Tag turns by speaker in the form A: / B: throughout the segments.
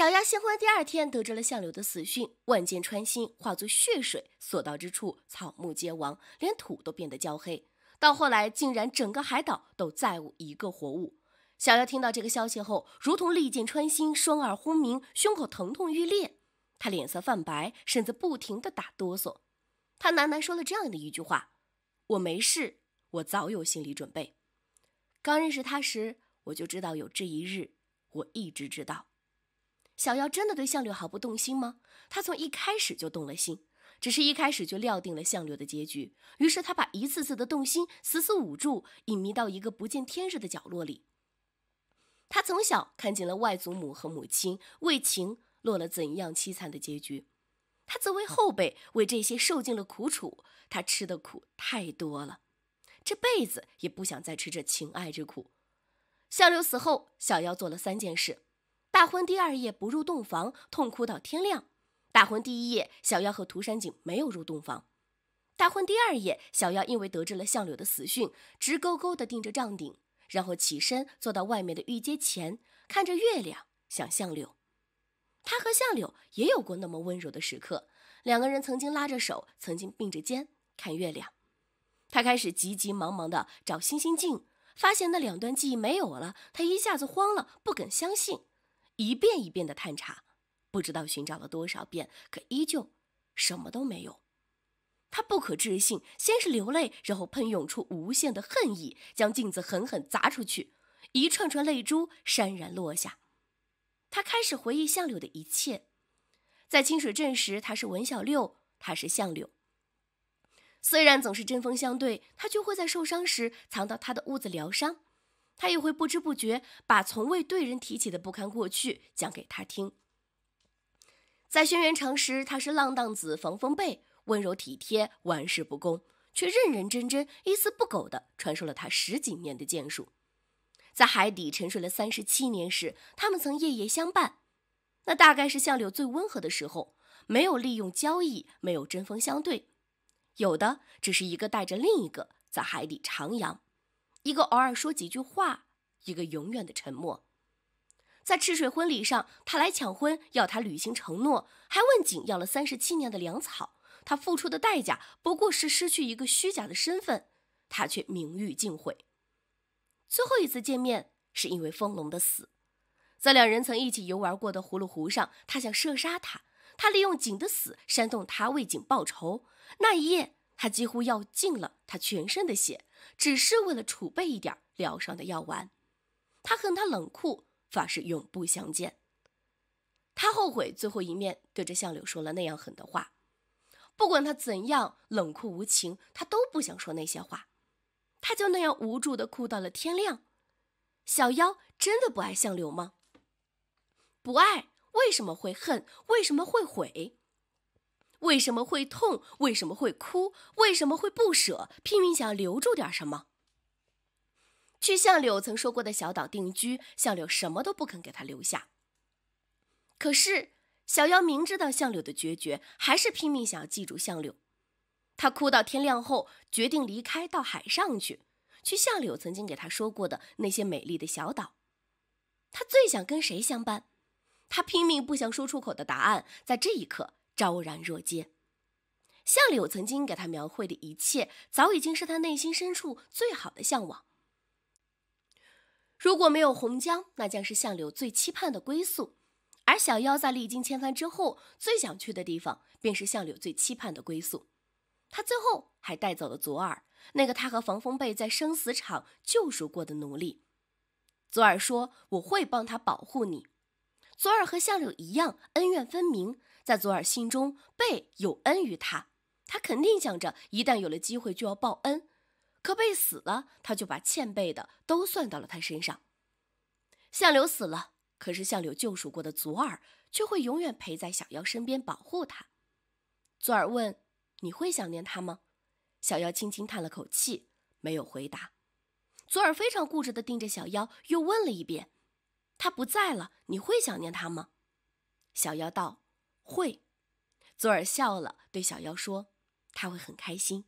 A: 小夭新婚第二天，得知了相柳的死讯，万箭穿心，化作血水，所到之处草木皆亡，连土都变得焦黑。到后来，竟然整个海岛都再无一个活物。小夭听到这个消息后，如同利箭穿心，双耳轰鸣，胸口疼痛欲裂。她脸色泛白，身子不停地打哆嗦。她喃喃说了这样的一句话：“我没事，我早有心理准备。刚认识他时，我就知道有这一日，我一直知道。”小妖真的对相柳毫不动心吗？他从一开始就动了心，只是一开始就料定了相柳的结局。于是他把一次次的动心死死捂住，隐秘到一个不见天日的角落里。他从小看见了外祖母和母亲为情落了怎样凄惨的结局，他作为后辈为这些受尽了苦楚。他吃的苦太多了，这辈子也不想再吃这情爱之苦。相柳死后，小妖做了三件事。大婚第二夜不入洞房，痛哭到天亮。大婚第一夜，小妖和涂山璟没有入洞房。大婚第二夜，小妖因为得知了相柳的死讯，直勾勾地盯着帐顶，然后起身坐到外面的玉阶前，看着月亮，想相柳。他和相柳也有过那么温柔的时刻，两个人曾经拉着手，曾经并着肩看月亮。他开始急急忙忙地找星星镜，发现那两段记忆没有了，他一下子慌了，不敢相信。一遍一遍的探查，不知道寻找了多少遍，可依旧什么都没有。他不可置信，先是流泪，然后喷涌出无限的恨意，将镜子狠狠砸出去，一串串泪珠潸然落下。他开始回忆相柳的一切，在清水镇时，他是文小六，他是相柳。虽然总是针锋相对，他却会在受伤时藏到他的屋子疗伤。他也会不知不觉把从未对人提起的不堪过去讲给他听。在轩辕城时，他是浪荡子，防风被温柔体贴，玩世不恭，却认认真真、一丝不苟地传授了他十几年的剑术。在海底沉睡了三十七年时，他们曾夜夜相伴。那大概是相柳最温和的时候，没有利用交易，没有针锋相对，有的只是一个带着另一个在海底徜徉。一个偶尔说几句话，一个永远的沉默。在赤水婚礼上，他来抢婚，要他履行承诺，还问景要了三十七年的粮草。他付出的代价不过是失去一个虚假的身份，他却名誉尽毁。最后一次见面是因为风龙的死，在两人曾一起游玩过的葫芦湖上，他想射杀他，他利用景的死煽动他为景报仇。那一夜。他几乎要尽了他全身的血，只是为了储备一点疗伤的药丸。他恨他冷酷，发誓永不相见。他后悔最后一面对着相柳说了那样狠的话。不管他怎样冷酷无情，他都不想说那些话。他就那样无助的哭到了天亮。小妖真的不爱相柳吗？不爱，为什么会恨？为什么会悔？为什么会痛？为什么会哭？为什么会不舍？拼命想要留住点什么？去向柳曾说过的小岛定居，向柳什么都不肯给他留下。可是小妖明知道向柳的决绝，还是拼命想要记住向柳。他哭到天亮后，决定离开，到海上去，去向柳曾经给他说过的那些美丽的小岛。他最想跟谁相伴？他拼命不想说出口的答案，在这一刻。昭然若揭，相柳曾经给他描绘的一切，早已经是他内心深处最好的向往。如果没有洪江，那将是相柳最期盼的归宿。而小妖在历经千帆之后，最想去的地方便是相柳最期盼的归宿。他最后还带走了左耳，那个他和防风贝在生死场救赎过的奴隶。左耳说：“我会帮他保护你。”左耳和相柳一样，恩怨分明。在左耳心中，贝有恩于他，他肯定想着一旦有了机会就要报恩。可贝死了，他就把欠贝的都算到了他身上。相柳死了，可是相柳救赎过的左耳却会永远陪在小妖身边保护他。左耳问：“你会想念他吗？”小妖轻轻叹了口气，没有回答。左耳非常固执地盯着小妖，又问了一遍：“他不在了，你会想念他吗？”小妖道。会，左耳笑了，对小妖说：“他会很开心。”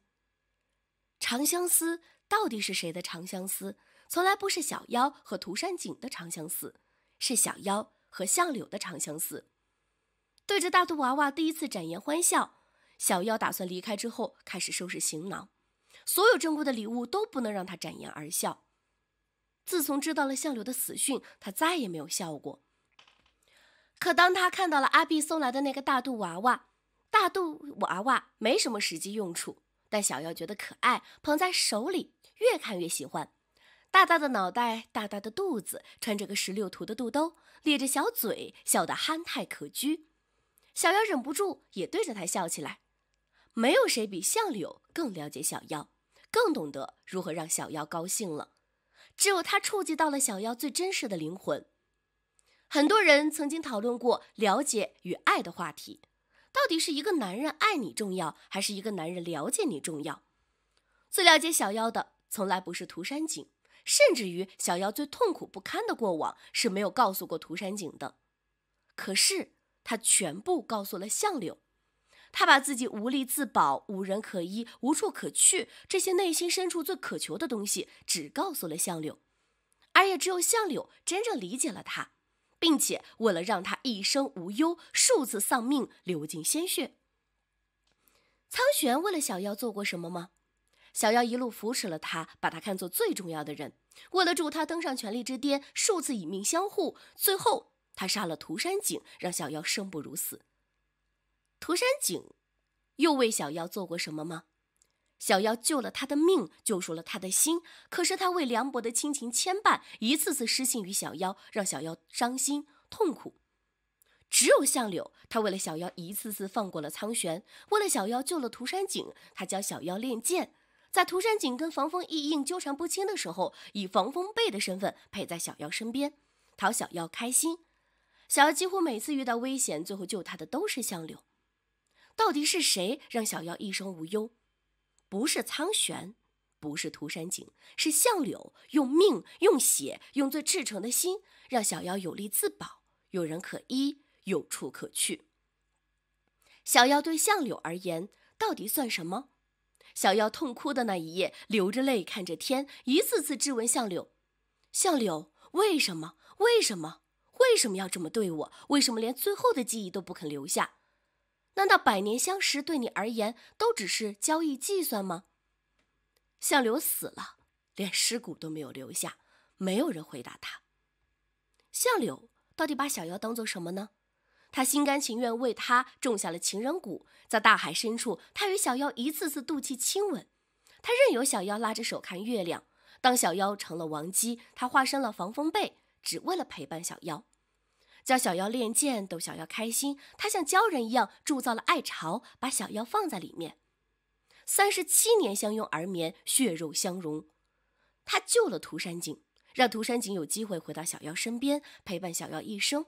A: 长相思到底是谁的长相思？从来不是小妖和涂山璟的长相思，是小妖和相柳的长相思。对着大肚娃娃第一次展颜欢笑，小妖打算离开之后开始收拾行囊。所有珍贵的礼物都不能让他展颜而笑。自从知道了相柳的死讯，他再也没有笑过。可当他看到了阿碧送来的那个大肚娃娃，大肚娃娃没什么实际用处，但小妖觉得可爱，捧在手里越看越喜欢。大大的脑袋，大大的肚子，穿着个石榴图的肚兜，咧着小嘴笑得憨态可掬。小妖忍不住也对着他笑起来。没有谁比相柳更了解小妖，更懂得如何让小妖高兴了。只有他触及到了小妖最真实的灵魂。很多人曾经讨论过了解与爱的话题，到底是一个男人爱你重要，还是一个男人了解你重要？最了解小妖的从来不是涂山璟，甚至于小妖最痛苦不堪的过往是没有告诉过涂山璟的，可是他全部告诉了相柳。他把自己无力自保、无人可依、无处可去这些内心深处最渴求的东西，只告诉了相柳，而也只有相柳真正理解了他。并且为了让他一生无忧，数次丧命，流尽鲜血。苍玄为了小妖做过什么吗？小妖一路扶持了他，把他看作最重要的人，为了助他登上权力之巅，数次以命相护。最后他杀了涂山璟，让小妖生不如死。涂山璟又为小妖做过什么吗？小妖救了他的命，救赎了他的心。可是他为梁博的亲情牵绊，一次次失信于小妖，让小妖伤心痛苦。只有向柳，他为了小妖，一次次放过了苍玄，为了小妖救了涂山璟。他教小妖练剑，在涂山璟跟防风意映纠缠不清的时候，以防风贝的身份陪在小妖身边，讨小妖开心。小妖几乎每次遇到危险，最后救他的都是向柳。到底是谁让小妖一生无忧？不是苍玄，不是涂山璟，是相柳用命、用血、用最赤诚的心，让小妖有力自保，有人可依，有处可去。小妖对相柳而言，到底算什么？小妖痛哭的那一夜，流着泪看着天，一次次质问相柳：“相柳，为什么？为什么？为什么要这么对我？为什么连最后的记忆都不肯留下？”难道百年相识对你而言都只是交易计算吗？相柳死了，连尸骨都没有留下，没有人回答他。相柳到底把小妖当做什么呢？他心甘情愿为他种下了情人谷，在大海深处，他与小妖一次次肚气亲吻，他任由小妖拉着手看月亮。当小妖成了王姬，他化身了防风被，只为了陪伴小妖。教小妖练剑，逗小妖开心。他像鲛人一样铸造了爱巢，把小妖放在里面。三十七年相拥而眠，血肉相融。他救了涂山璟，让涂山璟有机会回到小妖身边，陪伴小妖一生。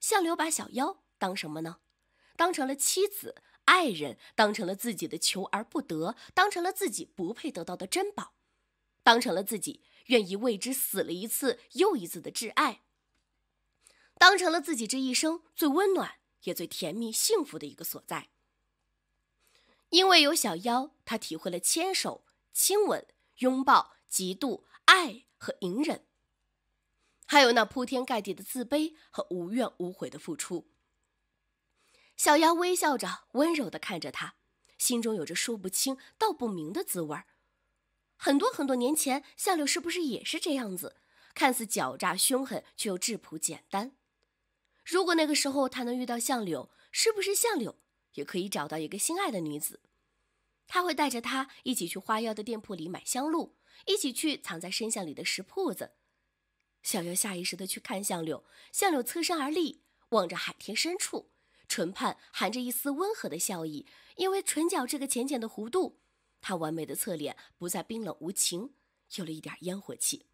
A: 相柳把小妖当什么呢？当成了妻子、爱人，当成了自己的求而不得，当成了自己不配得到的珍宝，当成了自己愿意为之死了一次又一次的挚爱。当成了自己这一生最温暖也最甜蜜幸福的一个所在，因为有小妖，他体会了牵手、亲吻、拥抱、嫉妒、爱和隐忍，还有那铺天盖地的自卑和无怨无悔的付出。小妖微笑着，温柔地看着他，心中有着说不清道不明的滋味儿。很多很多年前，相柳是不是也是这样子？看似狡诈凶狠，却又质朴简单。如果那个时候他能遇到相柳，是不是相柳也可以找到一个心爱的女子？他会带着她一起去花妖的店铺里买香露，一起去藏在深巷里的石铺子。小妖下意识地去看相柳，相柳侧身而立，望着海天深处，唇畔含着一丝温和的笑意。因为唇角这个浅浅的弧度，他完美的侧脸不再冰冷无情，有了一点烟火气。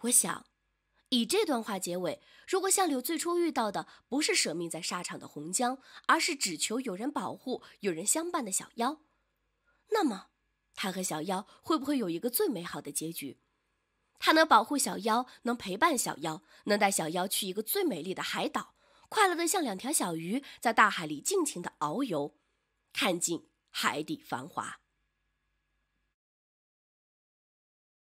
A: 我想。以这段话结尾：如果相柳最初遇到的不是舍命在沙场的红江，而是只求有人保护、有人相伴的小妖，那么他和小妖会不会有一个最美好的结局？他能保护小妖，能陪伴小妖，能带小妖去一个最美丽的海岛，快乐的像两条小鱼在大海里尽情的遨游，看尽海底繁华。